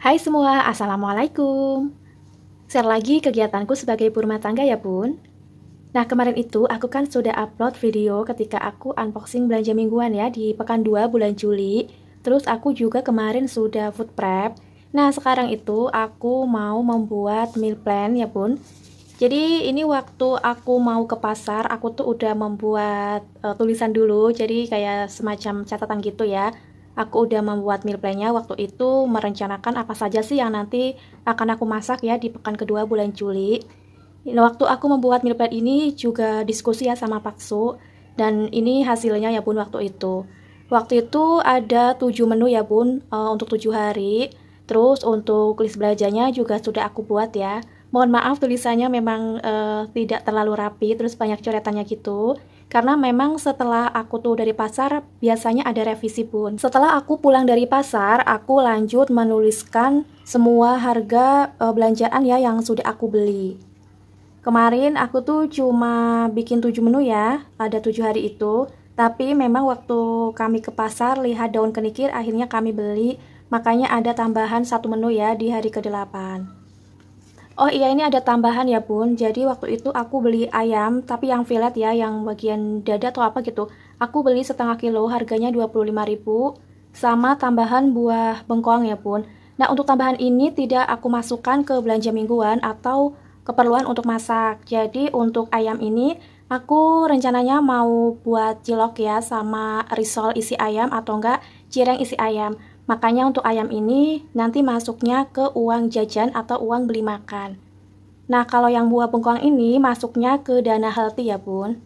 Hai semua, Assalamualaikum. Share lagi kegiatanku sebagai ibu rumah tangga ya bun. Nah kemarin itu aku kan sudah upload video ketika aku unboxing belanja mingguan ya di pekan 2 bulan Juli. Terus aku juga kemarin sudah food prep. Nah sekarang itu aku mau membuat meal plan ya bun. Jadi ini waktu aku mau ke pasar, aku tuh udah membuat uh, tulisan dulu, jadi kayak semacam catatan gitu ya aku udah membuat meal plan-nya waktu itu merencanakan apa saja sih yang nanti akan aku masak ya di pekan kedua bulan Juli. Waktu aku membuat meal plan ini juga diskusi ya sama Pak Su dan ini hasilnya ya Bun waktu itu. Waktu itu ada 7 menu ya Bun uh, untuk 7 hari. Terus untuk list belajarnya juga sudah aku buat ya. Mohon maaf tulisannya memang uh, tidak terlalu rapi terus banyak coretannya gitu karena memang setelah aku tuh dari pasar biasanya ada revisi pun. Setelah aku pulang dari pasar, aku lanjut menuliskan semua harga e, belanjaan ya yang sudah aku beli. Kemarin aku tuh cuma bikin 7 menu ya pada 7 hari itu, tapi memang waktu kami ke pasar lihat daun kenikir akhirnya kami beli, makanya ada tambahan satu menu ya di hari ke-8. Oh iya ini ada tambahan ya bun. Jadi waktu itu aku beli ayam tapi yang fillet ya, yang bagian dada atau apa gitu. Aku beli setengah kilo harganya 25.000 sama tambahan buah bengkoang ya bun. Nah untuk tambahan ini tidak aku masukkan ke belanja mingguan atau keperluan untuk masak. Jadi untuk ayam ini aku rencananya mau buat cilok ya sama risol isi ayam atau enggak cireng isi ayam. Makanya untuk ayam ini nanti masuknya ke uang jajan atau uang beli makan. Nah, kalau yang buah bengkoang ini masuknya ke dana healthy ya, Bun.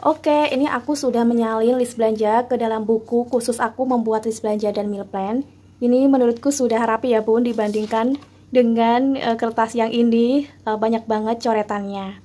Oke, ini aku sudah menyalin list belanja ke dalam buku khusus aku membuat list belanja dan meal plan. Ini menurutku sudah rapi ya, Bun, dibandingkan dengan e, kertas yang ini e, banyak banget coretannya.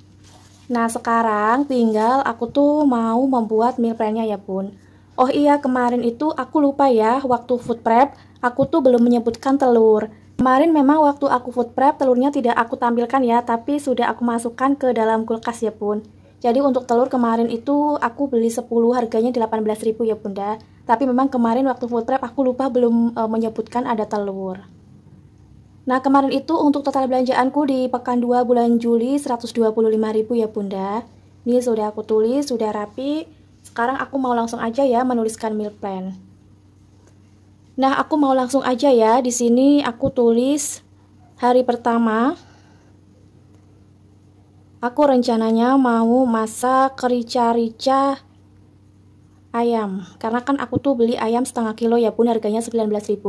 Nah, sekarang tinggal aku tuh mau membuat meal plan-nya ya, Bun. Oh iya, kemarin itu aku lupa ya, waktu food prep, aku tuh belum menyebutkan telur. Kemarin memang waktu aku food prep telurnya tidak aku tampilkan ya, tapi sudah aku masukkan ke dalam kulkas ya pun. Jadi untuk telur kemarin itu aku beli 10 harganya 18.000 ya bunda. Tapi memang kemarin waktu food prep aku lupa belum e, menyebutkan ada telur. Nah kemarin itu untuk total belanjaanku di pekan 2 bulan Juli 125.000 ya bunda. Ini sudah aku tulis, sudah rapi. Sekarang aku mau langsung aja ya menuliskan meal plan. Nah, aku mau langsung aja ya. Di sini aku tulis hari pertama. Aku rencananya mau masak rica rica ayam. Karena kan aku tuh beli ayam setengah kilo ya pun harganya 19.000.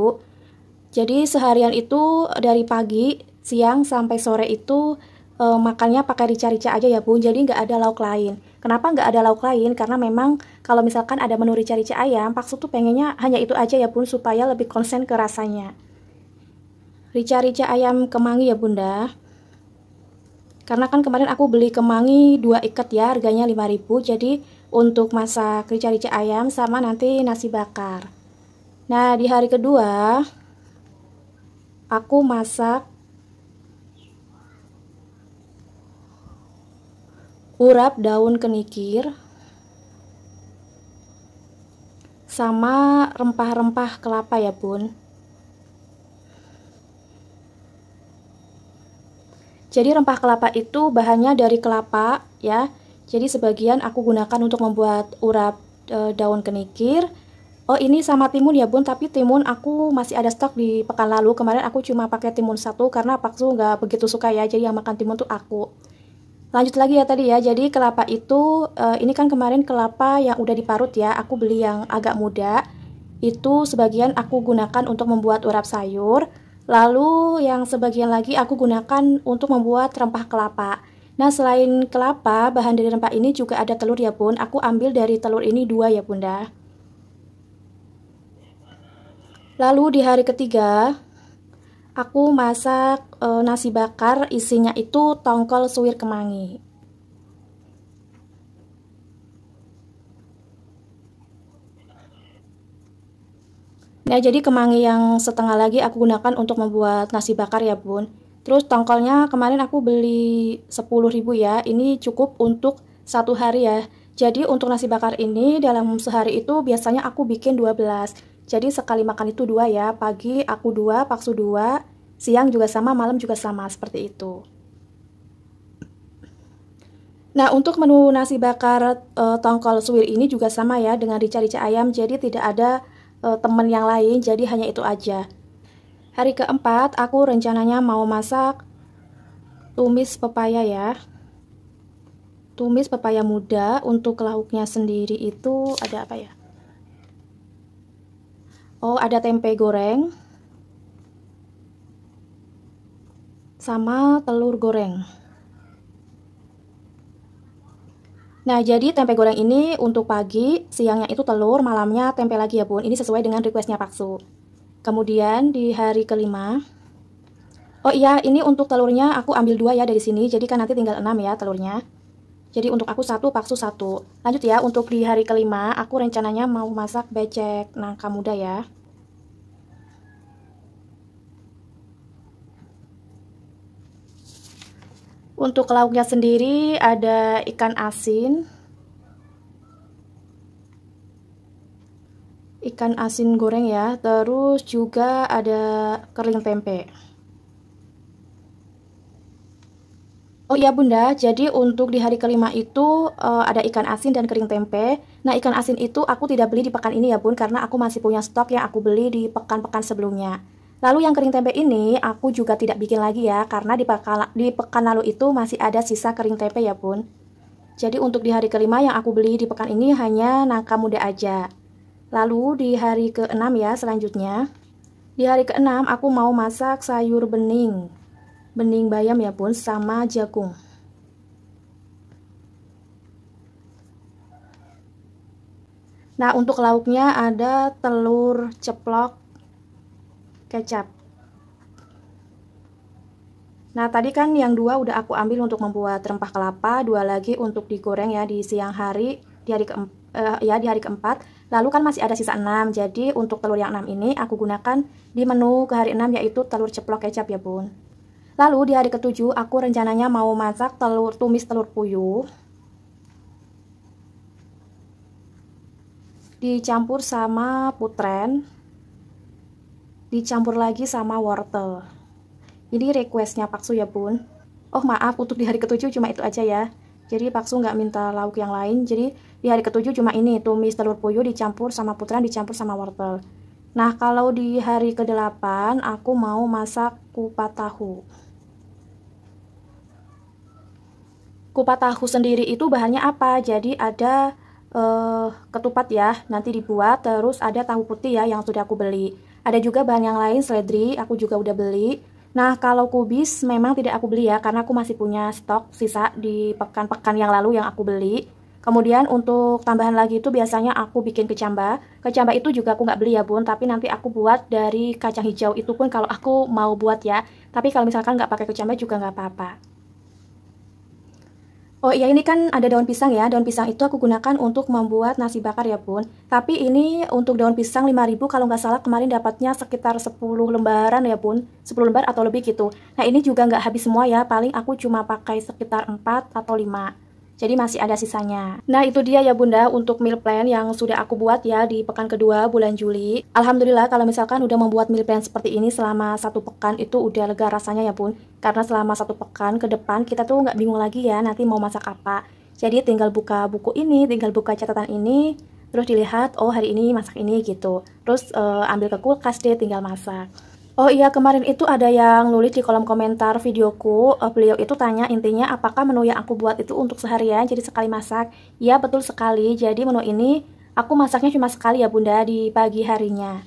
Jadi seharian itu dari pagi, siang sampai sore itu e, makannya pakai rica-rica aja ya bun jadi nggak ada lauk lain kenapa nggak ada lauk lain karena memang kalau misalkan ada menu rica-rica ayam paksu tuh pengennya hanya itu aja ya bun supaya lebih konsen ke rasanya rica-rica ayam kemangi ya bunda karena kan kemarin aku beli kemangi dua ikat ya harganya 5000 jadi untuk masak rica-rica ayam sama nanti nasi bakar nah di hari kedua aku masak urap daun kenikir sama rempah-rempah kelapa ya bun jadi rempah kelapa itu bahannya dari kelapa ya jadi sebagian aku gunakan untuk membuat urap e, daun kenikir oh ini sama timun ya bun tapi timun aku masih ada stok di pekan lalu kemarin aku cuma pakai timun satu karena paksu nggak begitu suka ya jadi yang makan timun tuh aku Lanjut lagi ya tadi ya, jadi kelapa itu, uh, ini kan kemarin kelapa yang udah diparut ya, aku beli yang agak muda, itu sebagian aku gunakan untuk membuat urap sayur, lalu yang sebagian lagi aku gunakan untuk membuat rempah kelapa. Nah, selain kelapa, bahan dari rempah ini juga ada telur ya, Bun. Aku ambil dari telur ini dua ya, Bunda. Lalu di hari ketiga, aku masak e, nasi bakar isinya itu tongkol suwir kemangi. Ya jadi kemangi yang setengah lagi aku gunakan untuk membuat nasi bakar ya bun. Terus tongkolnya kemarin aku beli ribu ya. Ini cukup untuk satu hari ya. Jadi untuk nasi bakar ini dalam sehari itu biasanya aku bikin 12. Jadi sekali makan itu dua ya, pagi aku dua, paksu dua, siang juga sama, malam juga sama, seperti itu. Nah, untuk menu nasi bakar e, tongkol suwir ini juga sama ya dengan rica-rica ayam, jadi tidak ada e, teman yang lain, jadi hanya itu aja. Hari keempat, aku rencananya mau masak tumis pepaya ya. Tumis pepaya muda untuk lauknya sendiri itu ada apa ya? Oh, ada tempe goreng sama telur goreng. Nah, jadi tempe goreng ini untuk pagi, siangnya itu telur, malamnya tempe lagi ya bun. Ini sesuai dengan requestnya Pak Su. Kemudian di hari kelima, oh iya, ini untuk telurnya aku ambil dua ya dari sini, jadi kan nanti tinggal 6 ya telurnya. Jadi untuk aku satu, Paksu satu. Lanjut ya, untuk di hari kelima, aku rencananya mau masak becek nangka muda ya. Untuk lauknya sendiri ada ikan asin, ikan asin goreng ya, terus juga ada kering tempe. Oh iya Bunda, jadi untuk di hari kelima itu uh, ada ikan asin dan kering tempe. Nah ikan asin itu aku tidak beli di pekan ini ya Bun, karena aku masih punya stok yang aku beli di pekan-pekan sebelumnya. Lalu yang kering tempe ini aku juga tidak bikin lagi ya, karena di pekan, di pekan lalu itu masih ada sisa kering tempe ya Bun. Jadi untuk di hari kelima yang aku beli di pekan ini hanya nangka muda aja. Lalu di hari keenam ya selanjutnya. Di hari keenam aku mau masak sayur bening bening bayam ya pun sama jagung Nah untuk lauknya ada telur ceplok kecap Nah tadi kan yang dua udah aku ambil untuk membuat rempah kelapa Dua lagi untuk digoreng ya di siang hari di hari, ke, uh, ya, di hari keempat Lalu kan masih ada sisa 6 Jadi untuk telur yang 6 ini aku gunakan di menu ke hari 6 yaitu telur ceplok kecap ya bun Lalu di hari ketujuh aku rencananya mau masak telur tumis telur puyuh dicampur sama putren dicampur lagi sama wortel ini requestnya Paksu ya bun oh maaf untuk di hari ketujuh cuma itu aja ya jadi Paksu nggak minta lauk yang lain jadi di hari ketujuh cuma ini tumis telur puyuh dicampur sama putren dicampur sama wortel Nah, kalau di hari ke-8 aku mau masak kupat tahu. Kupat tahu sendiri itu bahannya apa? Jadi ada eh, ketupat ya, nanti dibuat, terus ada tahu putih ya yang sudah aku beli. Ada juga bahan yang lain, seledri, aku juga udah beli. Nah, kalau kubis memang tidak aku beli ya, karena aku masih punya stok sisa di pekan-pekan yang lalu yang aku beli. Kemudian untuk tambahan lagi itu biasanya aku bikin kecamba. Kecamba itu juga aku nggak beli ya bun, tapi nanti aku buat dari kacang hijau itu pun kalau aku mau buat ya. Tapi kalau misalkan nggak pakai kecamba juga nggak apa-apa. Oh iya ini kan ada daun pisang ya, daun pisang itu aku gunakan untuk membuat nasi bakar ya bun Tapi ini untuk daun pisang 5000 kalau nggak salah kemarin dapatnya sekitar 10 lembaran ya bun 10 lembar atau lebih gitu Nah ini juga nggak habis semua ya, paling aku cuma pakai sekitar 4 atau 5 jadi masih ada sisanya. Nah itu dia ya bunda untuk meal plan yang sudah aku buat ya di pekan kedua bulan Juli. Alhamdulillah kalau misalkan udah membuat meal plan seperti ini selama satu pekan itu udah lega rasanya ya bun. Karena selama satu pekan ke depan kita tuh nggak bingung lagi ya nanti mau masak apa. Jadi tinggal buka buku ini, tinggal buka catatan ini, terus dilihat oh hari ini masak ini gitu. Terus uh, ambil ke kulkas deh tinggal masak. Oh iya, kemarin itu ada yang nulis di kolom komentar videoku, uh, beliau itu tanya intinya apakah menu yang aku buat itu untuk seharian, jadi sekali masak. Ya, betul sekali. Jadi menu ini aku masaknya cuma sekali ya bunda di pagi harinya.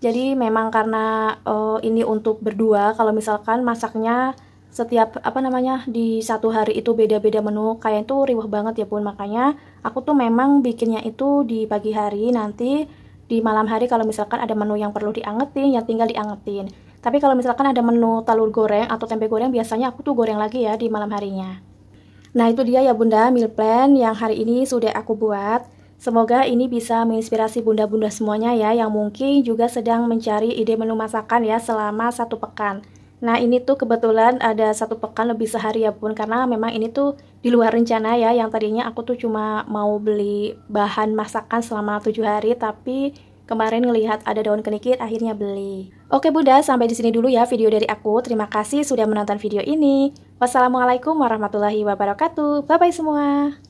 Jadi memang karena uh, ini untuk berdua, kalau misalkan masaknya setiap apa namanya di satu hari itu beda-beda menu, kayak itu riuh banget ya pun Makanya aku tuh memang bikinnya itu di pagi hari nanti di malam hari kalau misalkan ada menu yang perlu diangetin, ya tinggal diangetin. Tapi kalau misalkan ada menu telur goreng atau tempe goreng, biasanya aku tuh goreng lagi ya di malam harinya. Nah itu dia ya bunda meal plan yang hari ini sudah aku buat. Semoga ini bisa menginspirasi bunda-bunda semuanya ya yang mungkin juga sedang mencari ide menu masakan ya selama satu pekan. Nah ini tuh kebetulan ada satu pekan lebih sehari ya pun karena memang ini tuh di luar rencana ya yang tadinya aku tuh cuma mau beli bahan masakan selama tujuh hari tapi kemarin ngelihat ada daun kenikir akhirnya beli. Oke Bunda, sampai di sini dulu ya video dari aku. Terima kasih sudah menonton video ini. Wassalamualaikum warahmatullahi wabarakatuh. Bye bye semua.